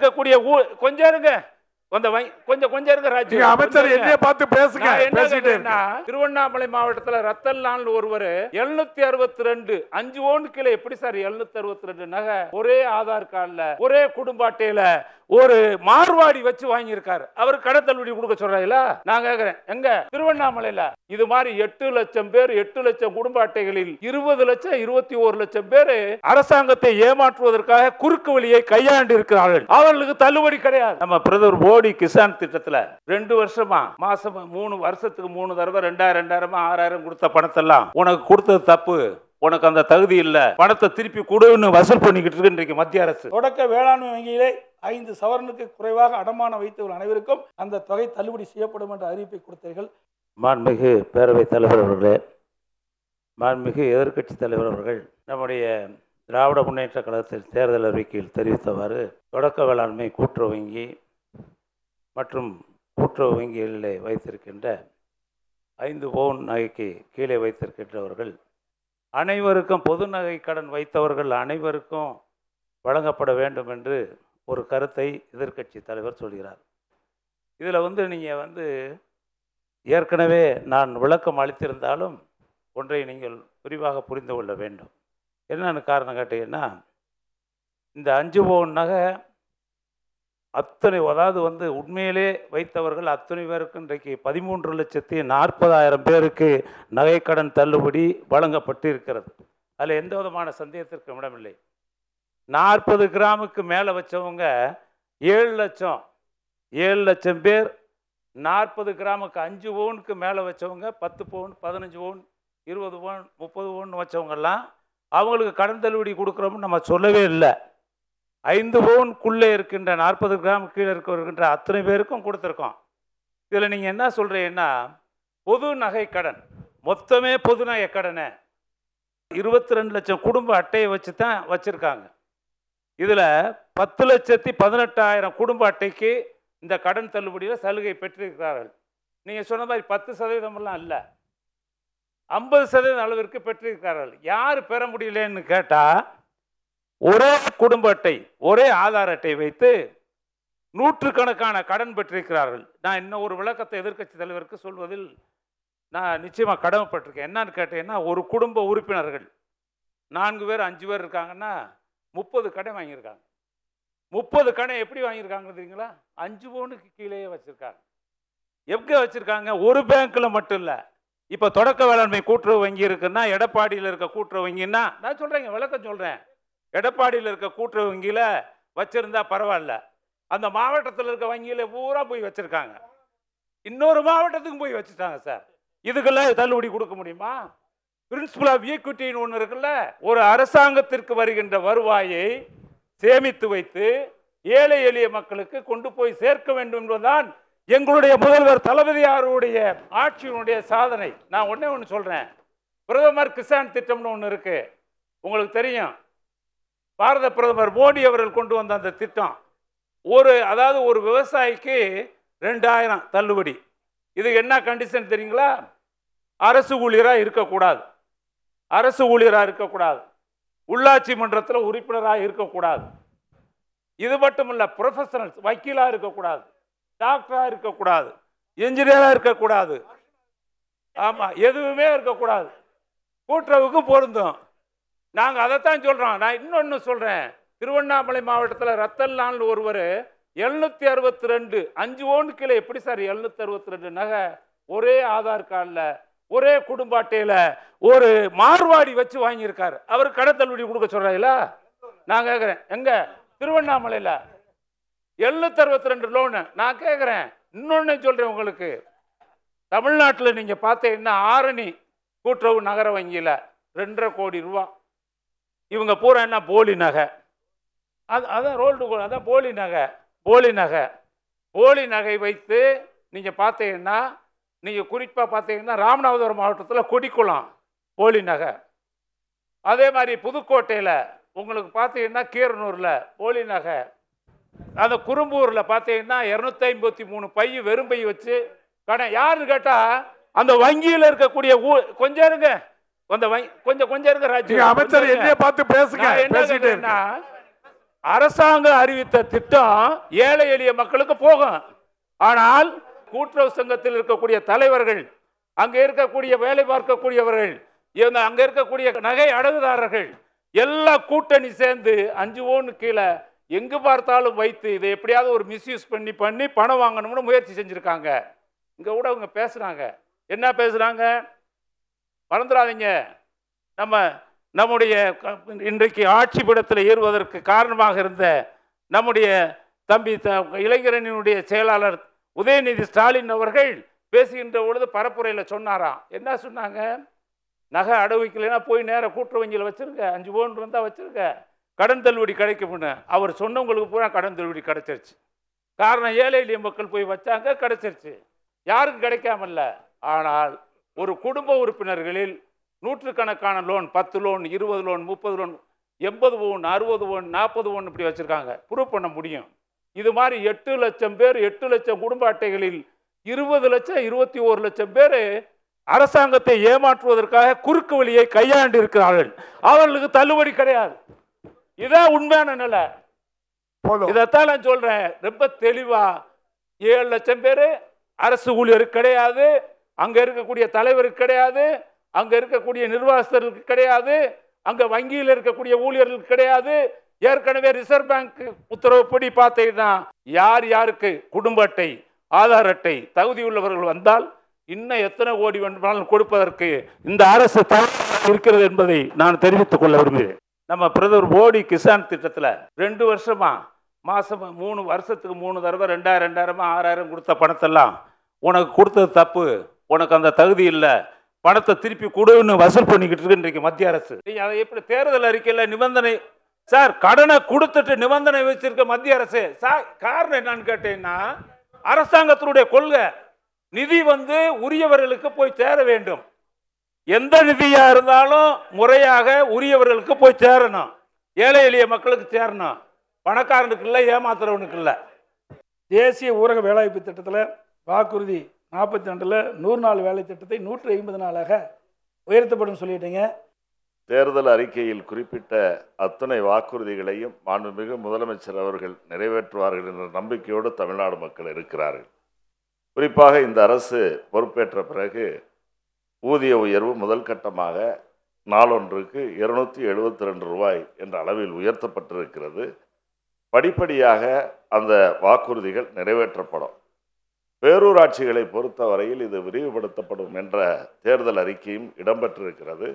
இருக்கக்கூடிய ஊ கொஞ்சம் இருங்க கொஞ்சம் கொஞ்சம் கொஞ்சம் அமைச்சர் என்ன பார்த்து பேசுங்க பேசிட்டேன்னா திருவண்ணாமலை மாவட்டத்தில் ரத்தன்லால் ஒருவர் எழுநூத்தி அறுபத்தி ரெண்டு அஞ்சு ஓன் கிலோ எப்படி சார் எழுநூத்தி அறுபத்தி ரெண்டு நகை ஒரே ஆதார் கார்டில் ஒரே குடும்ப அட்டையில ஒரு மார்வாடி வச்சு வாங்கியிருக்காரு அவர் கடை தள்ளுபடி கொடுக்க சொல்றாங்கல்ல நான் கேட்கிறேன் எங்க திருவண்ணாமலையில இது மாதிரி எட்டு லட்சம் பேர் எட்டு லட்சம் குடும்ப அட்டைகளில் இருபது லட்சம் இருபத்தி ஒரு லட்சம் பேர் அரசாங்கத்தை ஏமாற்றுவதற்காக குறுக்கு வழியை கையாண்டு இருக்கிறார்கள் அவர்களுக்கு தள்ளுபடி கிடையாது நம்ம பிரதமர் போய் மோடி கிசான் திட்டத்தில் ரெண்டு வருஷமா மாசம் மூணு வருஷத்துக்கு மூணு தடவை ரெண்டாயிரம் ரெண்டாயிரமா ஆறாயிரம் கொடுத்த பணத்தெல்லாம் உனக்கு கொடுத்தது தப்பு உனக்கு அந்த தகுதி இல்லை பணத்தை திருப்பி கொடுன்னு வசூல் பண்ணிக்கிட்டு இருக்கு இன்றைக்கு மத்திய அரசு தொடக்க வேளாண்மை வங்கியிலே ஐந்து சவரனுக்கு குறைவாக அடமானம் வைத்தவர்கள் அனைவருக்கும் அந்த தொகை தள்ளுபடி செய்யப்படும் என்ற அறிவிப்பை கொடுத்தீர்கள் மாண்புமிகு பேரவைத் தலைவர் அவர்களே மாண்புமிகு எதிர்க்கட்சித் தலைவர் அவர்கள் நம்முடைய திராவிட முன்னேற்ற கழகத்தில் தேர்தல் அறிக்கையில் தெரிவித்தவாறு தொடக்க வேளாண்மை கூட்டுறவு வங்கி மற்றும் கூட்டுறவு வங்கிகளிலே வைத்திருக்கின்ற ஐந்து பவுன் நகைக்கு கீழே வைத்திருக்கின்றவர்கள் அனைவருக்கும் பொது நகை கடன் வைத்தவர்கள் அனைவருக்கும் வழங்கப்பட வேண்டும் என்று ஒரு கருத்தை எதிர்கட்சி தலைவர் சொல்கிறார் இதில் வந்து நீங்கள் வந்து ஏற்கனவே நான் விளக்கம் அளித்திருந்தாலும் ஒன்றை நீங்கள் விரிவாக புரிந்து கொள்ள வேண்டும் என்னென்னு காரணம் கேட்டீங்கன்னா இந்த அஞ்சு பவுன் நகை அத்தனை அதாவது வந்து உண்மையிலே வைத்தவர்கள் அத்தனை பேருக்கு இன்றைக்கு பதிமூன்று லட்சத்தி நாற்பதாயிரம் பேருக்கு நகைக்கடன் தள்ளுபடி வழங்கப்பட்டு இருக்கிறது அதில் எந்த விதமான சந்தேகத்திற்கும் இடமில்லை நாற்பது கிராமுக்கு மேலே வச்சவங்க ஏழு லட்சம் ஏழு லட்சம் பேர் நாற்பது கிராமுக்கு அஞ்சு பவுனுக்கு மேலே வச்சவங்க பத்து பவுன் பதினஞ்சு பவுன் இருபது பவுன் முப்பது பவுன் வச்சவங்கெல்லாம் அவங்களுக்கு கடன் தள்ளுபடி கொடுக்குறோம்னு நம்ம சொல்லவே இல்லை ஐந்து பவுனுக்குள்ளே இருக்கின்ற நாற்பது கிராம் கீழே இருக்க இருக்கின்ற அத்தனை பேருக்கும் கொடுத்துருக்கோம் இதில் நீங்கள் என்ன சொல்கிறீங்கன்னா பொது நகை கடன் மொத்தமே பொது நகை கடனை இருபத்தி ரெண்டு லட்சம் குடும்ப அட்டையை வச்சு தான் வச்சுருக்காங்க இதில் பத்து லட்சத்தி பதினெட்டாயிரம் குடும்ப அட்டைக்கு இந்த கடன் தள்ளுபடியில் சலுகை பெற்றிருக்கிறார்கள் நீங்கள் சொன்ன மாதிரி பத்து சதவீதமெல்லாம் இல்லை ஐம்பது சதவீதம் அளவிற்கு பெற்றிருக்கிறார்கள் யார் பெற முடியலன்னு கேட்டால் ஒரே குடும்ப அட்டை ஒரே ஆதார் அட்டை வைத்து நூற்றுக்கணக்கான கடன் பெற்றிருக்கிறார்கள் நான் இன்னும் ஒரு விளக்கத்தை எதிர்க்கட்சி தலைவருக்கு சொல்வதில் நான் நிச்சயமாக கடமைப்பட்டிருக்கேன் என்னன்னு கேட்டேன்னா ஒரு குடும்ப உறுப்பினர்கள் நான்கு பேர் அஞ்சு பேர் இருக்காங்கன்னா முப்பது கடை வாங்கியிருக்காங்க முப்பது கடை எப்படி வாங்கியிருக்காங்க தெரியுங்களா அஞ்சு பவுனுக்கு கீழேயே வச்சுருக்காங்க எங்கே வச்சுருக்காங்க ஒரு பேங்க்கில் மட்டும் இல்லை இப்போ தொடக்க வேளாண்மை கூட்டுறவு வங்கி இருக்குன்னா எடப்பாடியில் இருக்க கூட்டுறவு வங்கின்னா நான் சொல்கிறேங்க விளக்கம் சொல்கிறேன் எடப்பாடியில் இருக்க கூட்டுற வங்கியில் வச்சுருந்தா பரவாயில்ல அந்த மாவட்டத்தில் இருக்க வங்கியில் பூரா போய் வச்சுருக்காங்க இன்னொரு மாவட்டத்துக்கும் போய் வச்சுட்டாங்க சார் இதுக்கெல்லாம் தள்ளுபடி கொடுக்க முடியுமா பிரின்சிபல் ஆஃப் ஈக்விட்டின்னு ஒன்று இருக்குல்ல ஒரு அரசாங்கத்திற்கு வருகின்ற வருவாயை சேமித்து வைத்து ஏழை எளிய மக்களுக்கு கொண்டு போய் சேர்க்க வேண்டும் என்பதுதான் எங்களுடைய முதல்வர் தளபதியாருடைய ஆட்சியினுடைய சாதனை நான் ஒன்றே ஒன்று சொல்கிறேன் பிரதமர் கிசான் திட்டம்னு ஒன்று இருக்குது உங்களுக்கு தெரியும் பாரத பிரதமர் மோடி அவர்கள் கொண்டு வந்த அந்த திட்டம் ஒரு அதாவது ஒரு விவசாயிக்கு ரெண்டாயிரம் தள்ளுபடி இது என்ன கண்டிஷன் தெரியுங்களா அரசு ஊழியராக இருக்கக்கூடாது அரசு ஊழியராக இருக்கக்கூடாது உள்ளாட்சி மன்றத்தில் உறுப்பினராக இருக்கக்கூடாது இது மட்டும் இல்லை ப்ரொஃபஷனல்ஸ் வக்கீலாக இருக்கக்கூடாது டாக்டராக இருக்கக்கூடாது என்ஜினியராக இருக்கக்கூடாது ஆமாம் எதுவுமே இருக்கக்கூடாது கூட்டுறவுக்கு பொருந்தும் நாங்கள் அதைத்தான் சொல்கிறோம் நான் இன்னொன்று சொல்கிறேன் திருவண்ணாமலை மாவட்டத்தில் ரத்தல்லான்னு ஒருவர் எழுநூற்றி அறுபத்தி ரெண்டு அஞ்சு ஓன் கிலோ எப்படி சார் எழுநூற்றி அறுபத்தி ரெண்டு நகை ஒரே ஆதார் கார்டில் ஒரே குடும்ப அட்டையில் ஒரு மார்வாடி வச்சு வாங்கியிருக்காரு அவர் கடை தள்ளுபடி கொடுக்க சொல்கிறாங்களா நான் கேட்குறேன் எங்கே திருவண்ணாமலையில் எழுநூத்தி அறுபத்தி ரெண்டு லோனு நான் கேட்குறேன் இன்னொன்று சொல்கிறேன் உங்களுக்கு தமிழ்நாட்டில் நீங்கள் பார்த்தீங்கன்னா ஆரணி கூட்டுறவு நகர வங்கியில் ரெண்டரை கோடி ரூபா இவங்க பூரா என்ன போலி நகை அது அதான் ரோல்டு அதான் போலி நகை போலி நகை போலி நகை வைத்து நீங்கள் பார்த்தீங்கன்னா நீங்கள் குறிப்பாக பார்த்தீங்கன்னா ராமநாதபுரம் மாவட்டத்தில் கொடிக்குளம் போலி நகை அதே மாதிரி புதுக்கோட்டையில் உங்களுக்கு பார்த்தீங்கன்னா கீரனூரில் போலி நகை அந்த குறும்பூரில் பார்த்தீங்கன்னா இரநூத்தி ஐம்பத்தி மூணு பைய வெறும் பை வச்சு கடை யாருன்னு கேட்டால் அந்த வங்கியில் இருக்கக்கூடிய ஊ கொஞ்சம் இருங்க கொஞ்சம் கொஞ்சம் கொஞ்சம் அமைச்சர் என்ன பார்த்து பேசுங்க பேசிட்டு அரசாங்கம் அறிவித்த திட்டம் ஏழை எளிய மக்களுக்கு போகும் ஆனால் கூட்டுறவு சங்கத்தில் இருக்கக்கூடிய தலைவர்கள் அங்கே இருக்கக்கூடிய வேலை பார்க்கக்கூடியவர்கள் அங்கே இருக்கக்கூடிய நகை அடகுதாரர்கள் எல்லா கூட்டணி சேர்ந்து அஞ்சு ஓன்னு கீழே எங்கு பார்த்தாலும் வைத்து இதை எப்படியாவது ஒரு மிஸ்யூஸ் பண்ணி பண்ணி பணம் வாங்கணும்னு முயற்சி செஞ்சுருக்காங்க இங்கே கூட அவங்க பேசுகிறாங்க என்ன பேசுகிறாங்க மறந்துடாதீங்க நம்ம நம்முடைய இன்றைக்கு ஆட்சி பிடத்தில் ஏறுவதற்கு காரணமாக இருந்த நம்முடைய தம்பி த இளைஞரணியினுடைய செயலாளர் உதயநிதி ஸ்டாலின் அவர்கள் பேசுகின்ற பொழுது பரப்புரையில் சொன்னாராம் என்ன சொன்னாங்க நகை அடவிக்கலைன்னா போய் நேராக கூட்டுற வங்கியில் வச்சுருங்க அஞ்சு பவுன் இருந்தால் வச்சுருங்க கடன் தள்ளுபடி கிடைக்கும்னு அவர் சொன்னவங்களுக்கு பூரா கடன் தள்ளுபடி கிடச்சிருச்சு காரணம் ஏழை எளிய மக்கள் போய் வச்சாங்க கிடச்சிருச்சு யாருக்கும் கிடைக்காமல்ல ஆனால் ஒரு குடும்ப உறுப்பினர்களில் நூற்றுக்கணக்கான லோன் பத்து லோன் இருபது லோன் முப்பது லோன் எண்பது ஒன்று அறுபது ஒன்று நாற்பது ஒன்று இப்படி வச்சுருக்காங்க ப்ரூவ் பண்ண முடியும் இது மாதிரி எட்டு லட்சம் பேர் எட்டு லட்சம் குடும்ப அட்டைகளில் இருபது லட்சம் இருபத்தி ஒரு லட்சம் பேர் அரசாங்கத்தை ஏமாற்றுவதற்காக குறுக்கு வழியை கையாண்டு இருக்கிறார்கள் அவர்களுக்கு தள்ளுபடி கிடையாது இதான் உண்மையான நிலை இதைத்தான் நான் சொல்றேன் ரொம்ப தெளிவா ஏழு லட்சம் பேர் அரசு ஊழியர் கிடையாது அங்கே இருக்கக்கூடிய தலைவருக்கு கிடையாது அங்கே இருக்கக்கூடிய நிர்வாகஸ்தர்களுக்கு கிடையாது அங்கே வங்கியில் இருக்கக்கூடிய ஊழியர்களுக்கு கிடையாது ஏற்கனவே ரிசர்வ் பேங்க் உத்தரவுப்படி பார்த்தீங்கன்னா யார் யாருக்கு குடும்ப அட்டை ஆதார் அட்டை தகுதி உள்ளவர்கள் வந்தால் இன்னும் எத்தனை கோடி வேண்டுமானாலும் கொடுப்பதற்கு இந்த அரசு இருக்கிறது என்பதை நான் தெரிவித்துக் கொள்ள விரும்புகிறேன் நம்ம பிரதமர் மோடி கிசான் திட்டத்தில் ரெண்டு வருஷமா மாதம் மூணு வருஷத்துக்கு மூணு தடவை ரெண்டாயிரம் ரெண்டாயிரமா ஆறாயிரம் கொடுத்த பணத்தெல்லாம் உனக்கு கொடுத்தது தப்பு உனக்கு அந்த தகுதி இல்லை பணத்தை திருப்பி கொடுன்னு வசூல் பண்ணிக்கிட்டு இருக்கு இன்றைக்கு மத்திய அரசு அதை எப்படி தேர்தல் அறிக்கையில் நிபந்தனை சார் கடனை கொடுத்துட்டு நிபந்தனை வச்சிருக்க மத்திய அரசு சார் காரணம் என்னன்னு கேட்டீங்கன்னா அரசாங்கத்தினுடைய கொள்கை நிதி வந்து உரியவர்களுக்கு போய் சேர வேண்டும் எந்த நிதியா இருந்தாலும் முறையாக உரியவர்களுக்கு போய் சேரணும் ஏழை எளிய மக்களுக்கு சேரணும் பணக்காரனுக்கு இல்லை ஏமாத்துறவனுக்கு இல்லை தேசிய ஊரக வேலைவாய்ப்பு திட்டத்தில் வாக்குறுதி நாற்பத்தி ரெண்டில் நூறு நாள் வேலை திட்டத்தை நூற்றி ஐம்பது நாளாக உயர்த்தப்படும் சொல்லிட்டீங்க தேர்தல் அறிக்கையில் குறிப்பிட்ட அத்துணை வாக்குறுதிகளையும் மாண்புமிகு முதலமைச்சர் அவர்கள் நிறைவேற்றுவார்கள் என்ற நம்பிக்கையோடு தமிழ்நாடு மக்கள் இருக்கிறார்கள் குறிப்பாக இந்த அரசு பொறுப்பேற்ற பிறகு ஊதிய உயர்வு முதல் கட்டமாக நாளொன்றுக்கு இருநூற்றி எழுபத்தி ரெண்டு ரூபாய் என்ற அளவில் உயர்த்தப்பட்டிருக்கிறது படிப்படியாக அந்த வாக்குறுதிகள் நிறைவேற்றப்படும் பேரூராட்சிகளை பொறுத்தவரையில் இது விரிவுபடுத்தப்படும் என்ற தேர்தல் அறிக்கையும் இடம்பெற்றிருக்கிறது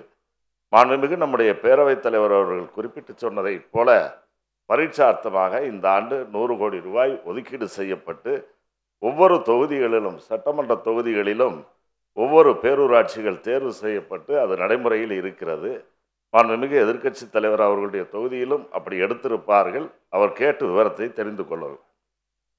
மாண்புமிகு நம்முடைய பேரவைத் தலைவர் அவர்கள் குறிப்பிட்டு சொன்னதைப் போல பரீட்சார்த்தமாக இந்த ஆண்டு நூறு கோடி ரூபாய் ஒதுக்கீடு செய்யப்பட்டு ஒவ்வொரு தொகுதிகளிலும் சட்டமன்ற தொகுதிகளிலும் ஒவ்வொரு பேரூராட்சிகள் தேர்வு செய்யப்பட்டு அது நடைமுறையில் இருக்கிறது மாண்புமிகு எதிர்க்கட்சித் தலைவர் அவர்களுடைய தொகுதியிலும் அப்படி எடுத்திருப்பார்கள் அவர் கேட்டு விவரத்தை தெரிந்து கொள்ளவும்